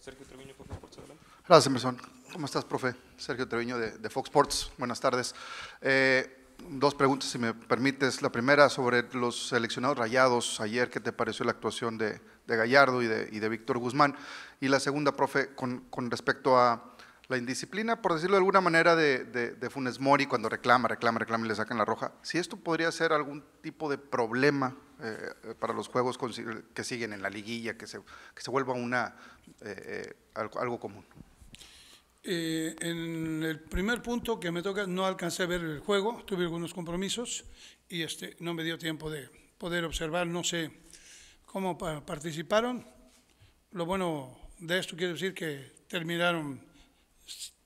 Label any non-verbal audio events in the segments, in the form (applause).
Sergio Treviño, Fox Sports, Gracias, Emerson. ¿Cómo estás, profe? Sergio Treviño de, de Fox Sports. Buenas tardes. Eh, dos preguntas, si me permites. La primera sobre los seleccionados rayados ayer, ¿qué te pareció la actuación de, Gallardo y de, Víctor Guzmán? Y la segunda, profe, con respecto a la indisciplina, por decirlo de alguna manera, de, Funes Mori cuando reclama, reclama, reclama y le sacan la roja, si esto podría ser algún tipo de problema eh, eh, para los juegos que siguen en la liguilla, que se, vuelva una, eh, algo, común. en el primer punto que me toca, no alcancé a ver el juego, tuve algunos compromisos y este, no me dio tiempo de poder observar, no sé cómo participaron. Lo bueno de esto quiere decir que terminaron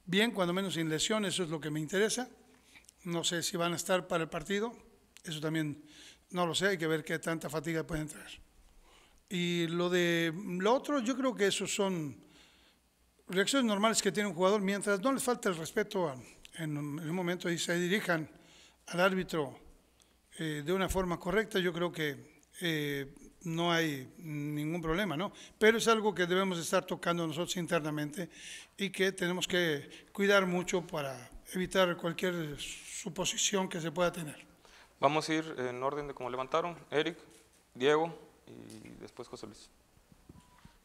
bien, cuando menos sin lesión, eso es lo que me interesa. No sé si van a estar para el partido, eso también no lo sé, hay que ver qué tanta fatiga pueden traer. Y lo de lo otro, yo creo que eso son reacciones normales que tiene un jugador mientras no les falta el respeto en, en, un momento y se dirijan al árbitro eh, de una forma correcta, yo creo que eh, no hay ningún problema, ¿no? Pero es algo que debemos estar tocando nosotros internamente y que tenemos que cuidar mucho para evitar cualquier suposición que se pueda tener. Vamos a ir en orden de cómo levantaron, Eric, Diego y después José Luis.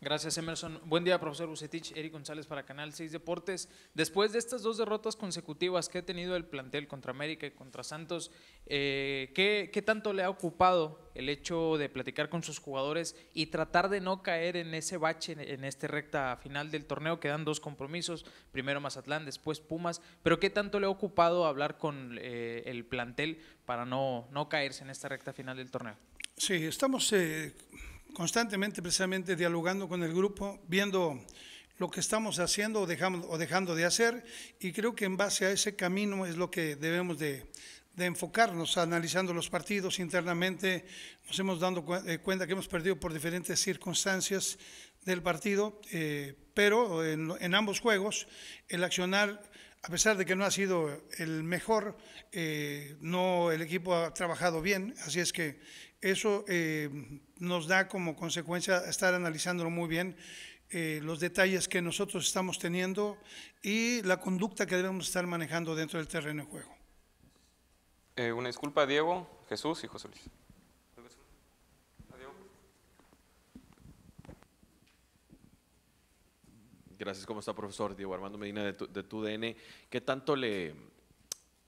Gracias, Emerson. Buen día, profesor Bucetich. Eric González para Canal 6 Deportes. Después de estas dos derrotas consecutivas que ha tenido el plantel contra América y contra Santos, eh, ¿qué, tanto le ha ocupado el hecho de platicar con sus jugadores y tratar de no caer en ese bache en esta recta final del torneo? Quedan dos compromisos, primero Mazatlán, después Pumas, pero ¿qué tanto le ha ocupado hablar con eh, el plantel para no, no caerse en esta recta final del torneo? Sí, estamos... Eh, constantemente precisamente dialogando con el grupo, viendo lo que estamos haciendo o, dejando o dejando de hacer y creo que en base a ese camino es lo que debemos de, enfocarnos analizando los partidos internamente, nos hemos dado eh, cuenta que hemos perdido por diferentes circunstancias del partido, eh, pero en, ambos juegos el accionar a pesar de que no ha sido el mejor, eh, no el equipo ha trabajado bien, así es que eso eh, nos da como consecuencia estar analizándolo muy bien eh, los detalles que nosotros estamos teniendo y la conducta que debemos estar manejando dentro del terreno de juego. una disculpa, Diego, Jesús y José Luis. Gracias, ¿cómo está, profesor Diego Armando Medina de, tu, de ¿Qué tanto le,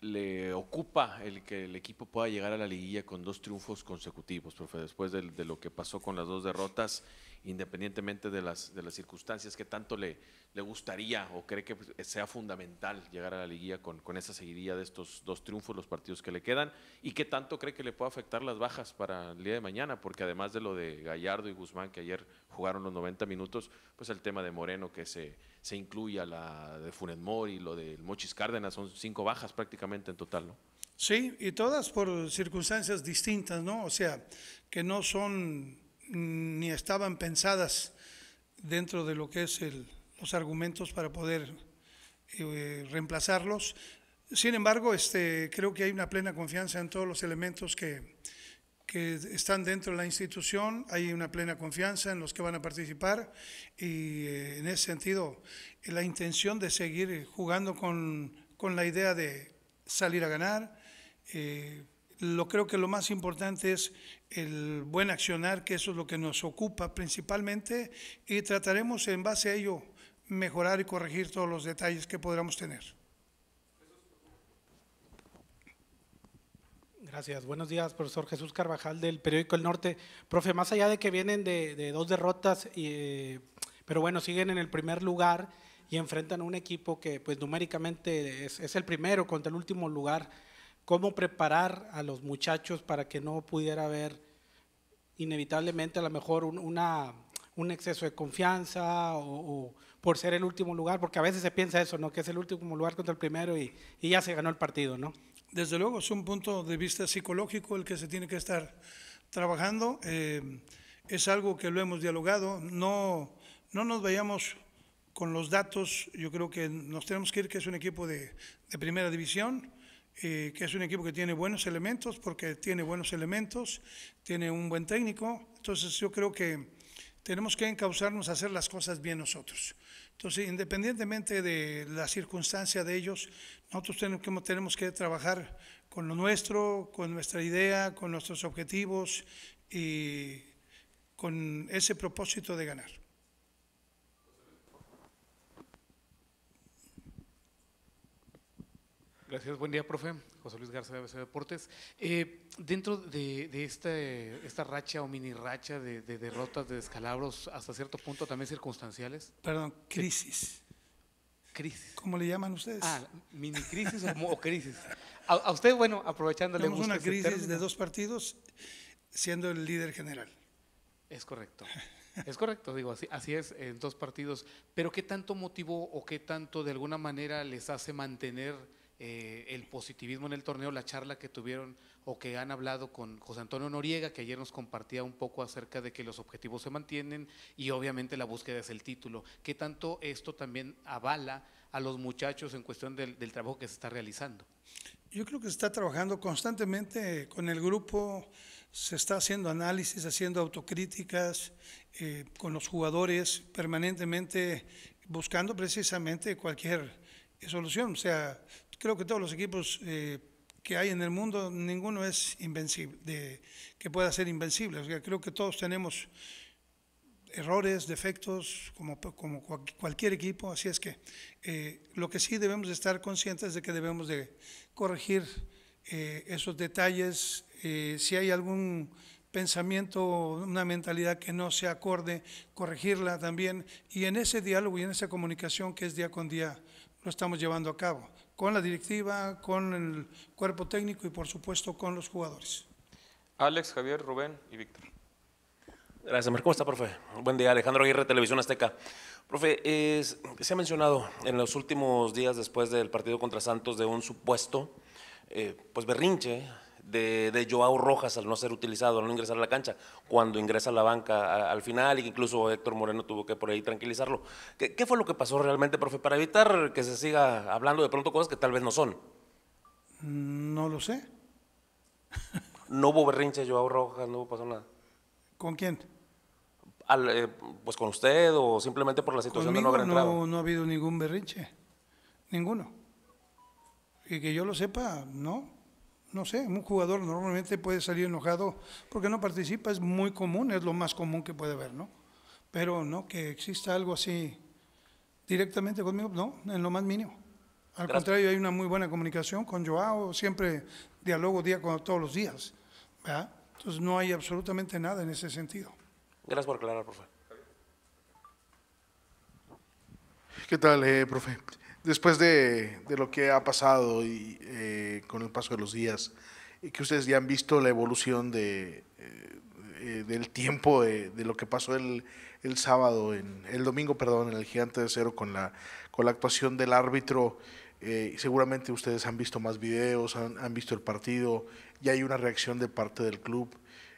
le ocupa el que el equipo pueda llegar a la liguilla con dos triunfos consecutivos, profe, después de lo que pasó con las dos derrotas independientemente de las, de las circunstancias, que tanto le, le gustaría o cree que pues, sea fundamental llegar a la liguilla con, con esa seguidilla de estos dos triunfos, los partidos que le quedan, y qué tanto cree que le puede afectar las bajas para el día de mañana, porque además de lo de Gallardo y Guzmán, que ayer jugaron los 90 minutos, pues el tema de Moreno que se, se a la de Funes y lo del Mochis Cárdenas, son cinco bajas prácticamente en total, ¿no? Sí, y todas por circunstancias distintas, ¿no? O sea, que no son ni estaban pensadas dentro de lo que es los argumentos para poder eh, reemplazarlos. Sin embargo, este, creo que hay una plena confianza en todos los elementos que, están dentro de la institución, hay una plena confianza en los que van a participar y eh, en ese sentido la intención de seguir jugando con, la idea de salir a ganar, eh, lo creo que lo más importante es el buen accionar, que eso es lo que nos ocupa principalmente, y trataremos en base a ello mejorar y corregir todos los detalles que podamos tener. Gracias. Buenos días, profesor Jesús Carvajal del periódico El Norte. Profe, más allá de que vienen de, dos derrotas, eh, pero bueno, siguen en el primer lugar y enfrentan a un equipo que pues numéricamente es, es el primero contra el último lugar cómo preparar a los muchachos para que no pudiera haber inevitablemente a lo mejor un, una, un exceso de confianza o, por ser el último lugar, porque a veces se piensa eso, ¿no? Que es el último lugar contra el primero y, ya se ganó el partido, ¿no? Desde luego es un punto de vista psicológico el que se tiene que estar trabajando. Eh, es algo que lo hemos dialogado. No, no nos vayamos con los datos. Yo creo que nos tenemos que ir que es un equipo de, de primera división eh, que es un equipo que tiene buenos elementos, porque tiene buenos elementos, tiene un buen técnico. Entonces yo creo que tenemos que encauzarnos a hacer las cosas bien nosotros. Entonces, independientemente de la circunstancia de ellos, nosotros tenemos tenemos que trabajar con lo nuestro, con nuestra idea, con nuestros objetivos y con ese propósito de ganar. Gracias, buen día, profe. José Luis García de ABC Deportes. Eh, dentro de, este, esta racha o mini racha de, derrotas, de descalabros, hasta cierto punto también circunstanciales. Perdón, crisis. Crisis. ¿Cómo le llaman ustedes? Ah, mini crisis o, crisis. A, usted, bueno, aprovechando Tenemos una crisis de dos partidos siendo el líder general. Es correcto. Es correcto, digo, así, así es en dos partidos. Pero ¿qué tanto motivó o qué tanto de alguna manera les hace mantener eh, el positivismo en el torneo, la charla que tuvieron o que han hablado con José Antonio Noriega, que ayer nos compartía un poco acerca de que los objetivos se mantienen y obviamente la búsqueda es el título. ¿Qué tanto esto también avala a los muchachos en cuestión del, trabajo que se está realizando? Yo creo que se está trabajando constantemente con el grupo, se está haciendo análisis, haciendo autocríticas eh, con los jugadores, permanentemente buscando precisamente cualquier solución. O sea, creo que todos los equipos eh, que hay en el mundo, ninguno es invencible, que pueda ser invencible. creo que todos tenemos errores, defectos, como, cualquier equipo, así es que eh, lo que sí debemos estar conscientes de que debemos de corregir eh, esos detalles, si hay algún pensamiento, una mentalidad que no se acorde, corregirla también, y en ese diálogo y en esa comunicación que es día con día lo estamos llevando a cabo con la directiva, con el cuerpo técnico y por supuesto con los jugadores. Alex, Javier, Rubén y Víctor. Gracias, Marco. ¿Cómo está, profe? Buen día, Alejandro Aguirre, Televisión Azteca. Profe, se ha mencionado en los últimos días después del partido contra Santos de un supuesto eh, pues berrinche de, Joao Rojas al no ser utilizado, al no ingresar a la cancha, cuando ingresa a la banca al final, y que incluso Héctor Moreno tuvo que por ahí tranquilizarlo. ¿Qué, fue lo que pasó realmente, profe, para evitar que se siga hablando de pronto cosas que tal vez no son? Mm, no lo sé. (laughs) no hubo berrinche, Joao Rojas, no pasó nada. ¿Con quién? Eh, pues con usted o simplemente por la situación de no haber entrado. no ha habido ningún berrinche, ninguno. Y que yo lo sepa, no no sé, un jugador normalmente puede salir enojado porque no participa, es muy común, es lo más común que puede haber, ¿no? Pero no que exista algo así directamente conmigo, no, en lo más mínimo. Al contrario, hay una muy buena comunicación con Joao, siempre diálogo día con todos los días, ¿verdad? Entonces no hay absolutamente nada en ese sentido. Gracias por aclarar, profe. ¿Qué tal, eh, profe? después de, de, lo que ha pasado y eh, con el paso de los días, que ustedes ya han visto la evolución de, eh, eh, del tiempo de, de, lo que pasó el, el sábado, en, el domingo, perdón, en el Gigante de Cero con la, con la actuación del árbitro. seguramente ustedes han visto más videos, han, han, visto el partido, y hay una reacción de parte del club.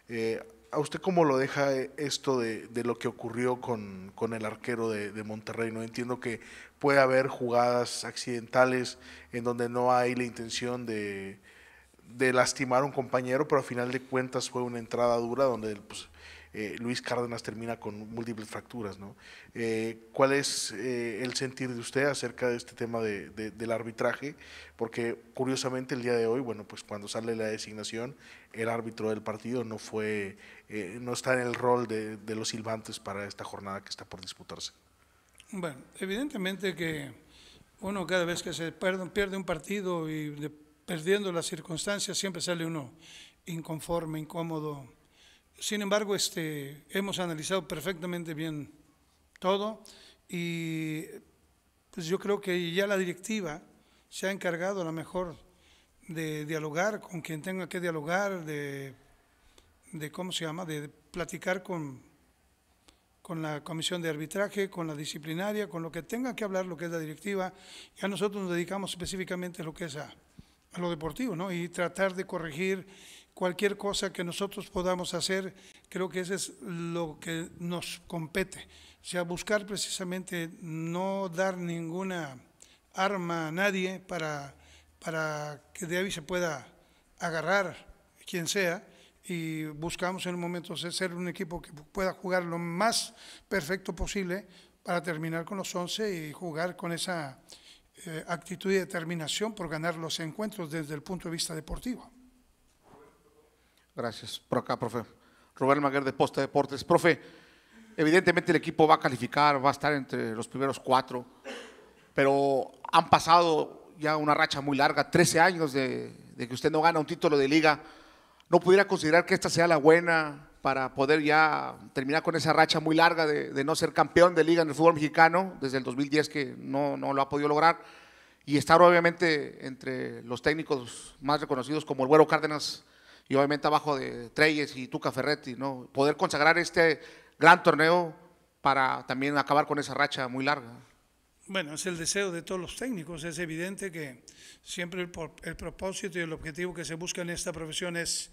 Eh, ¿A usted cómo lo deja eh, esto de, lo que ocurrió con, el arquero de, Monterrey? No entiendo que puede haber jugadas accidentales en donde no hay la intención de, lastimar a un compañero, pero al final de cuentas fue una entrada dura donde pues, eh, Luis Cárdenas termina con múltiples fracturas. Eh, ¿Cuál es eh, el sentir de usted acerca de este tema del arbitraje? Porque curiosamente el día de hoy, bueno, pues cuando sale la designación, el árbitro del partido no fue, no está en el rol de, los silbantes para esta jornada que está por disputarse. Bueno, evidentemente que uno cada vez que se pierde, un partido y perdiendo las circunstancias siempre sale uno inconforme, incómodo, sin embargo, este, hemos analizado perfectamente bien todo y pues yo creo que ya la directiva se ha encargado a lo mejor de dialogar con quien tenga que dialogar, de, de cómo se llama, de platicar con, con la comisión de arbitraje, con la disciplinaria, con lo que tenga que hablar lo que es la directiva. Ya nosotros nos dedicamos específicamente a lo que es a lo deportivo, ¿no? Y tratar de corregir cualquier cosa que nosotros podamos hacer, creo que eso es lo que nos compete. O sea, buscar precisamente no dar ninguna arma a nadie para, para que de se pueda agarrar quien sea y buscamos en un momento ser un equipo que pueda jugar lo más perfecto posible para terminar con los 11 y jugar con esa eh, actitud y determinación por ganar los encuentros desde el punto de vista deportivo. Gracias. Por acá, profe. Rubén Maguer de Posta Deportes. Profe, evidentemente el equipo va a calificar, va a estar entre los primeros cuatro, pero han pasado ya una racha muy larga, 13 años de, que usted no gana un título de liga. ¿No pudiera considerar que esta sea la buena para poder ya terminar con esa racha muy larga de, no ser campeón de liga en el fútbol mexicano desde el 2010 que no, no lo ha podido lograr? y estar obviamente entre los técnicos más reconocidos como el Güero Cárdenas y obviamente abajo de Treyes y Tuca Ferretti, ¿no? Poder consagrar este gran torneo para también acabar con esa racha muy larga. Bueno, es el deseo de todos los técnicos. Es evidente que siempre el, propósito y el objetivo que se busca en esta profesión es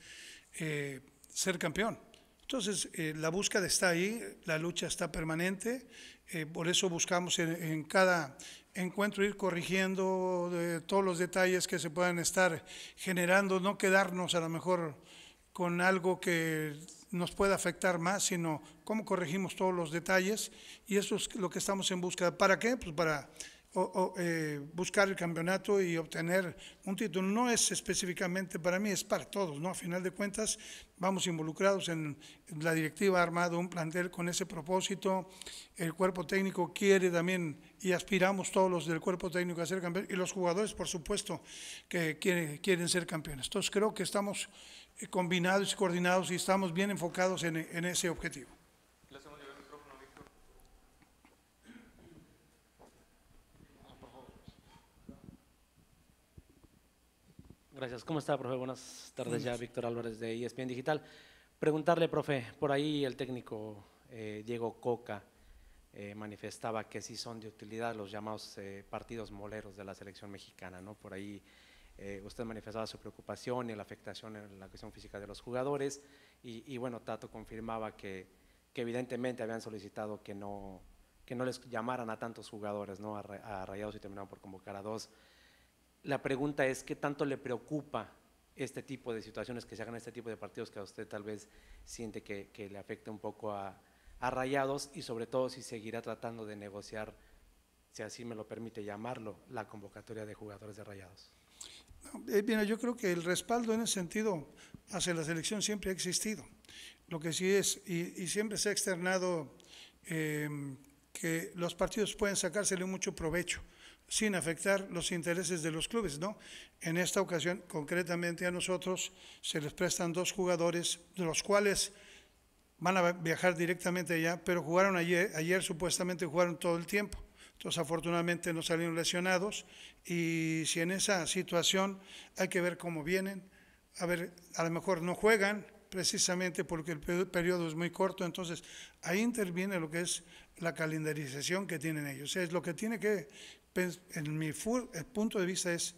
eh, ser campeón. Entonces, eh, la búsqueda está ahí, la lucha está permanente, eh, por eso buscamos en, en, cada, encuentro ir corrigiendo eh, todos los detalles que se puedan estar generando, no quedarnos a lo mejor con algo que nos pueda afectar más, sino cómo corregimos todos los detalles y eso es lo que estamos en busca. ¿Para qué? Pues para o, eh, buscar el campeonato y obtener un título. No es específicamente para mí, es para todos, ¿no? A final de cuentas, vamos involucrados en la directiva, ha armado un plantel con ese propósito. El cuerpo técnico quiere también y aspiramos todos los del cuerpo técnico a ser campeones y los jugadores, por supuesto, que quieren, quieren ser campeones. Entonces, creo que estamos eh, combinados y coordinados y estamos bien enfocados en ese objetivo. Gracias. ¿Cómo está, profe? Buenas tardes ya, Víctor Álvarez de ESPN Digital. Preguntarle, profe, por ahí el técnico eh, Diego Coca eh, manifestaba que sí son de utilidad los llamados eh, partidos moleros de la selección mexicana, ¿no? Por ahí usted manifestaba su preocupación y la afectación en la cuestión física de los jugadores y, bueno, Tato confirmaba que, que evidentemente habían solicitado que no, que no les llamaran a tantos jugadores, ¿no? A, a Rayados y terminaron por convocar a dos. La pregunta es, ¿qué tanto le preocupa este tipo de situaciones que se hagan este tipo de partidos que a usted tal vez siente que, le afecta un poco a, Rayados y sobre todo si seguirá tratando de negociar, si así me lo permite llamarlo, la convocatoria de jugadores de Rayados? bien eh, yo creo que el respaldo en ese sentido hacia la selección siempre ha existido. Lo que sí es, y, siempre se ha externado eh, que los partidos pueden sacársele mucho provecho sin afectar los intereses de los clubes, ¿no? En esta ocasión, concretamente a nosotros, se les prestan dos jugadores, de los cuales van a viajar directamente allá, pero jugaron ayer, ayer supuestamente jugaron todo el tiempo. Entonces, afortunadamente no salieron lesionados y si en esa situación hay que ver cómo vienen, a ver, a lo mejor no juegan, precisamente porque el periodo es muy corto, entonces ahí interviene lo que es la calendarización que tienen ellos. Es lo que tiene que, en mi el eh, punto de vista es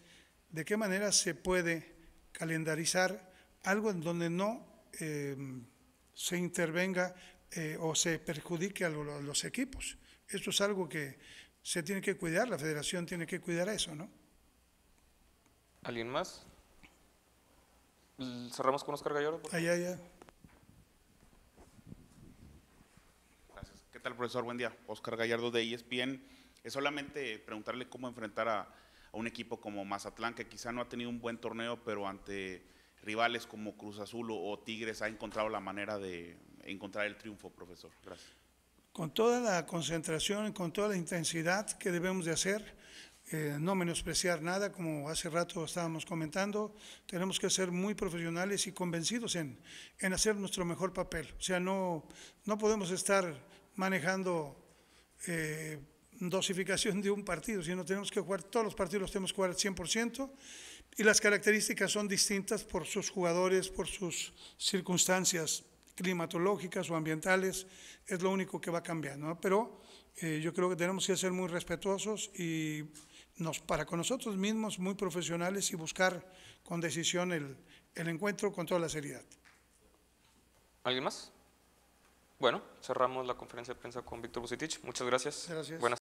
de qué manera se puede calendarizar algo en donde no em, se intervenga eh, o se perjudique a, a los equipos. Esto es algo que se tiene que cuidar, la federación tiene que cuidar eso, ¿no? ¿Alguien más? Cerramos con Oscar Gallardo. Gracias. ¿Qué tal, profesor? Buen día. Oscar Gallardo de ESPN. Es solamente preguntarle cómo enfrentar a, un equipo como Mazatlán, que quizá no ha tenido un buen torneo, pero ante rivales como Cruz Azul o Tigres ha encontrado la manera de encontrar el triunfo, profesor. Gracias. Con toda la concentración, con toda la intensidad que debemos de hacer, eh, no menospreciar nada, como hace rato estábamos comentando, tenemos que ser muy profesionales y convencidos en, hacer nuestro mejor papel. O sea, no, no podemos estar manejando eh, dosificación de un partido, sino tenemos que jugar, todos los partidos los tenemos que jugar al 100% y las características son distintas por sus jugadores, por sus circunstancias climatológicas o ambientales, es lo único que va cambiando, ¿no? pero eh, yo creo que tenemos que ser muy respetuosos y nos, para con nosotros mismos muy profesionales y buscar con decisión el, el encuentro con toda la seriedad. ¿Alguien más? Bueno, cerramos la conferencia de prensa con Víctor Busitich. Muchas gracias. Gracias. Buenas